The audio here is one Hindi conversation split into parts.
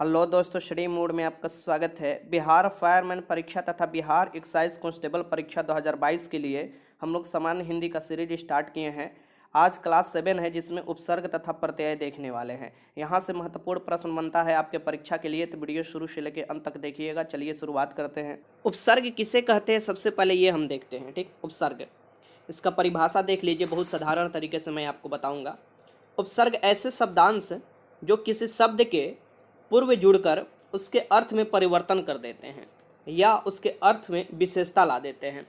हेलो दोस्तों श्री मूड में आपका स्वागत है बिहार फायरमैन परीक्षा तथा बिहार एक्साइज कॉन्स्टेबल परीक्षा 2022 के लिए हम लोग सामान्य हिंदी का सीरीज स्टार्ट किए हैं आज क्लास सेवन है जिसमें उपसर्ग तथा प्रत्यय देखने वाले हैं यहाँ से महत्वपूर्ण प्रश्न बनता है आपके परीक्षा के लिए तो वीडियो शुरू से लेकर अंत तक देखिएगा चलिए शुरुआत करते हैं उपसर्ग किसे कहते हैं सबसे पहले ये हम देखते हैं ठीक उपसर्ग इसका परिभाषा देख लीजिए बहुत साधारण तरीके से मैं आपको बताऊँगा उपसर्ग ऐसे शब्दांश जो किसी शब्द के पूर्व जुड़कर उसके अर्थ में परिवर्तन कर देते हैं या उसके अर्थ में विशेषता ला देते हैं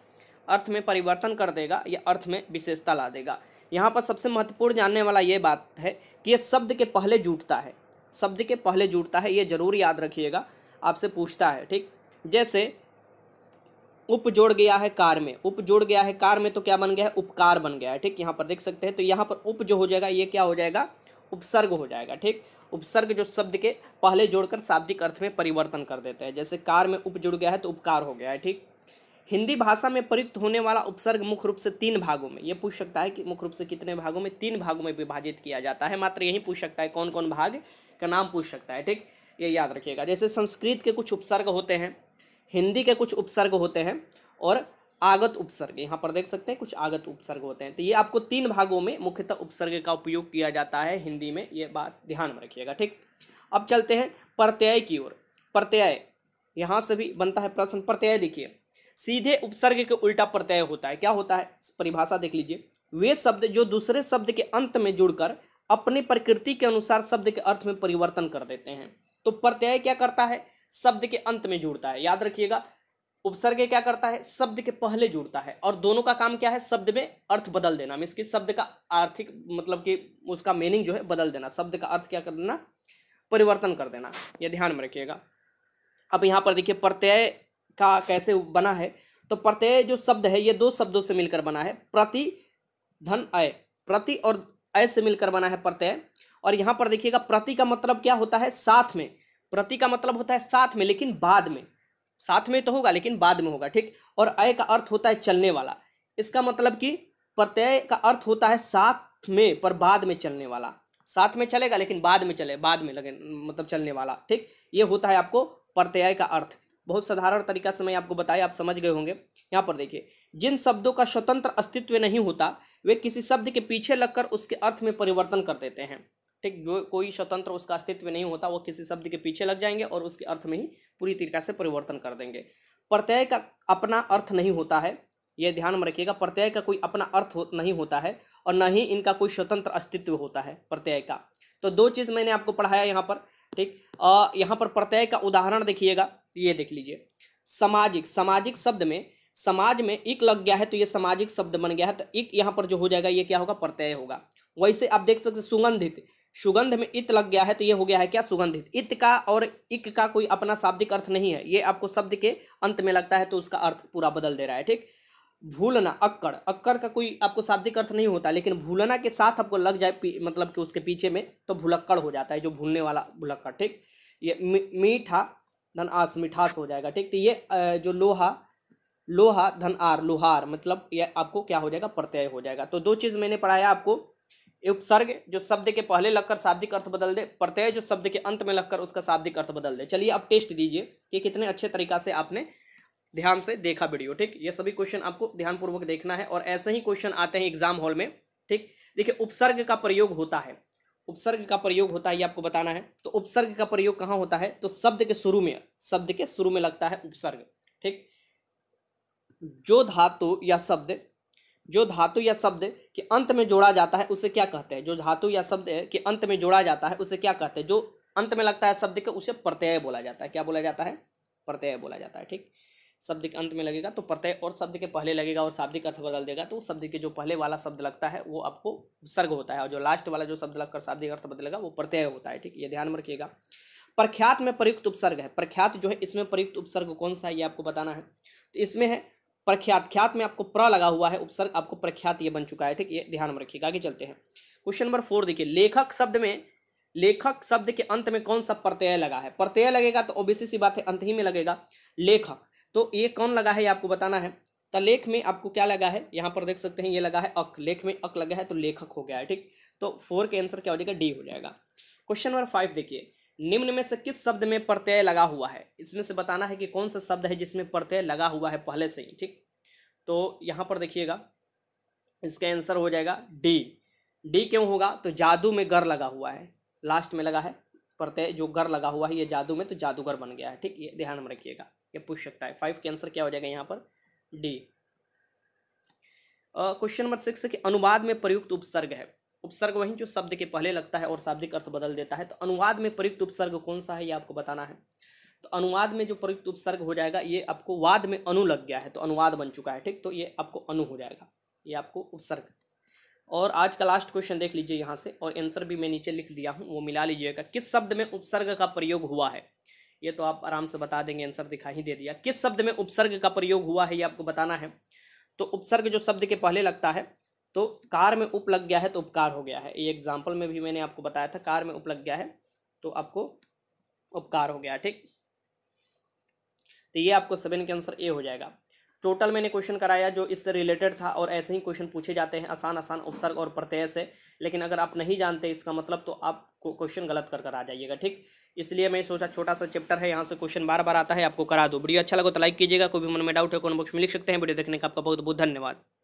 अर्थ में परिवर्तन कर देगा या अर्थ में विशेषता ला देगा यहाँ पर सबसे महत्वपूर्ण जानने वाला ये बात है कि ये शब्द के पहले जुटता है शब्द के पहले जुटता है ये जरूर याद रखिएगा आपसे पूछता है ठीक जैसे उप जोड़ गया है कार में उप जोड़ गया है कार में तो क्या बन गया है उपकार बन गया है ठीक यहाँ पर देख सकते हैं तो यहाँ पर उप जो हो जाएगा ये क्या हो जाएगा उपसर्ग हो जाएगा ठीक उपसर्ग जो शब्द के पहले जोड़कर शाब्दिक अर्थ में परिवर्तन कर देते हैं जैसे कार में उप जुड़ गया है तो उपकार हो गया है ठीक हिंदी भाषा में प्रयुक्त होने वाला उपसर्ग मुख्य रूप से तीन भागों में ये पूछ सकता है कि मुख्य रूप से कितने भागों में तीन भागों में विभाजित किया जाता है मात्र यही पूछ सकता है कौन कौन भाग का नाम पूछ सकता है ठीक ये याद रखिएगा जैसे संस्कृत के कुछ उपसर्ग होते हैं हिंदी के कुछ उपसर्ग होते हैं और आगत उपसर्ग यहाँ पर देख सकते हैं कुछ आगत उपसर्ग होते हैं तो ये आपको तीन भागों में मुख्यतः उपसर्ग का उपयोग किया जाता है हिंदी में ये बात ध्यान में रखिएगा ठीक अब चलते हैं प्रत्यय की ओर प्रत्यय यहाँ से भी बनता है प्रश्न प्रत्यय देखिए सीधे उपसर्ग के उल्टा प्रत्यय होता है क्या होता है परिभाषा देख लीजिए वे शब्द जो दूसरे शब्द के अंत में जुड़कर अपनी प्रकृति के अनुसार शब्द के अर्थ में परिवर्तन कर देते हैं तो प्रत्यय क्या करता है शब्द के अंत में जुड़ता है याद रखिएगा उपसर्ग क्या करता है शब्द के पहले जुड़ता है और दोनों का काम क्या है शब्द में अर्थ बदल देना मीन्स कि शब्द का आर्थिक मतलब कि उसका मीनिंग जो है बदल देना शब्द का अर्थ क्या कर देना परिवर्तन कर देना यह ध्यान में रखिएगा अब यहाँ पर देखिए प्रत्यय का कैसे बना है तो प्रत्यय जो शब्द है ये दो शब्दों से मिलकर बना है प्रति धन अय प्रति और अय से मिलकर बना है प्रत्यय और यहाँ पर देखिएगा प्रति का मतलब क्या होता है साथ में प्रति का मतलब होता है साथ में लेकिन बाद में साथ में तो होगा लेकिन बाद में होगा ठीक और अय का अर्थ होता है चलने वाला इसका मतलब कि प्रत्यय का अर्थ होता है साथ में पर बाद में चलने वाला साथ में चलेगा लेकिन बाद में चले बाद में लगे मतलब चलने वाला ठीक ये होता है आपको प्रत्यय का अर्थ बहुत साधारण तरीका से मैं आपको बताया आप समझ गए होंगे यहाँ पर देखिए जिन शब्दों का स्वतंत्र अस्तित्व नहीं होता वे किसी शब्द के पीछे लगकर उसके अर्थ में परिवर्तन कर देते हैं ठीक जो कोई स्वतंत्र उसका अस्तित्व नहीं होता वो किसी शब्द के पीछे लग जाएंगे और उसके अर्थ में ही पूरी तरीका से परिवर्तन कर देंगे प्रत्यय का अपना अर्थ नहीं होता है ये ध्यान में रखिएगा प्रत्यय का कोई अपना अर्थ हो, नहीं होता है और न ही इनका कोई स्वतंत्र अस्तित्व होता है प्रत्यय का तो दो चीज़ मैंने आपको पढ़ाया यहाँ पर ठीक यहाँ पर प्रत्यय का उदाहरण देखिएगा ये देख लीजिए सामाजिक सामाजिक शब्द में समाज में एक लग गया है तो ये सामाजिक शब्द बन गया है तो एक यहाँ पर जो हो जाएगा ये क्या होगा प्रत्यय होगा वैसे आप देख सकते सुगंधित सुगंध में इत लग गया है तो ये हो गया है क्या सुगंधित इत का और इक का कोई अपना शाब्दिक अर्थ नहीं है ये आपको शब्द के अंत में लगता है तो उसका अर्थ पूरा बदल दे रहा है ठीक भूलना अक्कड़ अक्कड़ का कोई आपको शाब्दिक अर्थ नहीं होता लेकिन भूलना के साथ आपको लग जाए मतलब कि उसके पीछे में तो भुलक्कड़ हो जाता है जो भूलने वाला भुलक्कड़ ठीक ये मीठा धन आस मिठास हो जाएगा ठीक तो ये जो लोहा लोहा धन आर लोहार मतलब ये आपको क्या हो जाएगा प्रत्यय हो जाएगा तो दो चीज़ मैंने पढ़ाया आपको उपसर्ग जो शब्द के पहले लगकर शाब्दिक अर्थ बदल दे प्रत्यय जो शब्द के अंत में लगकर उसका शाब्दिक अर्थ बदल दे चलिए आप टेस्ट दीजिए कि कितने अच्छे तरीका से आपने ध्यान से देखा वीडियो ठीक ये सभी क्वेश्चन आपको ध्यानपूर्वक देखना है और ऐसे ही क्वेश्चन आते हैं एग्जाम हॉल में ठीक देखिए उपसर्ग का प्रयोग होता है उपसर्ग का प्रयोग होता है ये आपको बताना है तो उपसर्ग का प्रयोग कहाँ होता है तो शब्द के शुरू में शब्द के शुरू में लगता है उपसर्ग ठीक जो धातु या शब्द जो धातु या शब्द के अंत में जोड़ा जाता है उसे क्या कहते हैं जो धातु या शब्द के अंत में जोड़ा जाता है उसे क्या कहते हैं जो अंत में लगता है शब्द के उसे प्रत्यय बोला जाता है क्या बोला जाता है प्रत्यय बोला जाता है ठीक शब्द के अंत में लगेगा तो प्रत्यय और शब्द के पहले लगेगा और शाब्दिक अर्थ बदल देगा तो शब्द के जो पहले वाला शब्द लगता है वो आपको उपसर्ग होता है और जो लास्ट वाला जो शब्द लगकर शाब्दिक अर्थ बदलेगा वो प्रत्यय होता है ठीक ये ध्यान में रखिएगा प्रख्यात में प्रयुक्त उपसर्ग है प्रख्यात जो है इसमें प्रयुक्त उपसर्ग कौन सा है ये आपको बताना है तो इसमें है प्रख्यात ख्यात में आपको प्र लगा हुआ है उपसर्ग आपको प्रख्यात ये बन चुका है ठीक ये ध्यान में रखिएगा आगे चलते हैं क्वेश्चन नंबर फोर देखिए लेखक शब्द में लेखक शब्द के अंत में कौन सा प्रत्यय लगा है प्रत्यय लगेगा तो ओबीसी सी बात है अंत ही में लगेगा लेखक तो ये कौन लगा है ये आपको बताना है तो लेख में आपको क्या लगा है यहाँ पर देख सकते हैं ये लगा है अक लेख में अक लगा है तो लेखक हो गया है ठीक तो फोर के आंसर क्या हो जाएगा डी हो जाएगा क्वेश्चन नंबर फाइव देखिए निम्न में से किस शब्द में प्रत्यय लगा हुआ है इसमें से बताना है कि कौन सा शब्द है जिसमें प्रत्यय लगा हुआ है पहले से ही ठीक तो यहाँ पर देखिएगा इसका आंसर हो जाएगा डी डी क्यों होगा तो जादू में गर लगा हुआ है लास्ट में लगा है प्रत्यय जो गर लगा हुआ है ये जादू में तो जादूगर बन गया है ठीक ये ध्यान में रखिएगा ये पूछ सकता है फाइव के आंसर क्या हो जाएगा यहाँ पर डी क्वेश्चन नंबर सिक्स के कि अनुवाद में प्रयुक्त उपसर्ग है उपसर्ग वही जो शब्द के पहले लगता है और शाब्दिक अर्थ बदल देता है तो अनुवाद में प्रयुक्त उपसर्ग कौन सा है ये आपको बताना है तो अनुवाद में जो प्रयुक्त उपसर्ग हो जाएगा ये आपको वाद में अनु लग गया है तो अनुवाद बन चुका है ठीक तो ये आपको अनु हो जाएगा ये आपको उपसर्ग और आज का लास्ट क्वेश्चन देख लीजिए यहाँ से और आंसर भी मैं नीचे लिख दिया हूँ वो मिला लीजिएगा किस शब्द में उपसर्ग का प्रयोग हुआ है ये तो आप आराम से बता देंगे आंसर दिखा ही दे दिया किस शब्द में उपसर्ग का प्रयोग हुआ है ये आपको बताना है तो उपसर्ग जो शब्द के पहले लगता है तो कार में उप लग गया है तो उपकार हो गया है ये एग्जाम्पल में भी मैंने आपको बताया था कार में उप लग गया है तो आपको उपकार हो गया ठीक तो ये आपको सेवन के आंसर ए हो जाएगा टोटल मैंने क्वेश्चन कराया जो इससे रिलेटेड था और ऐसे ही क्वेश्चन पूछे जाते हैं आसान आसान उपसर्ग और प्रत्यय से लेकिन अगर आप नहीं जानते इसका मतलब तो आप क्वेश्चन गलत कर कर आ जाइएगा ठीक इसलिए मैं सोचा छोटा सा चैप्टर है यहाँ से क्वेश्चन बार बार आता है आपको करा दो वीडियो अच्छा लगा तो लाइक कीजिएगा कोई भी मन में डाउट है कौन बॉक्स में लिख सकते हैं वीडियो देखने का आपका बहुत बहुत धन्यवाद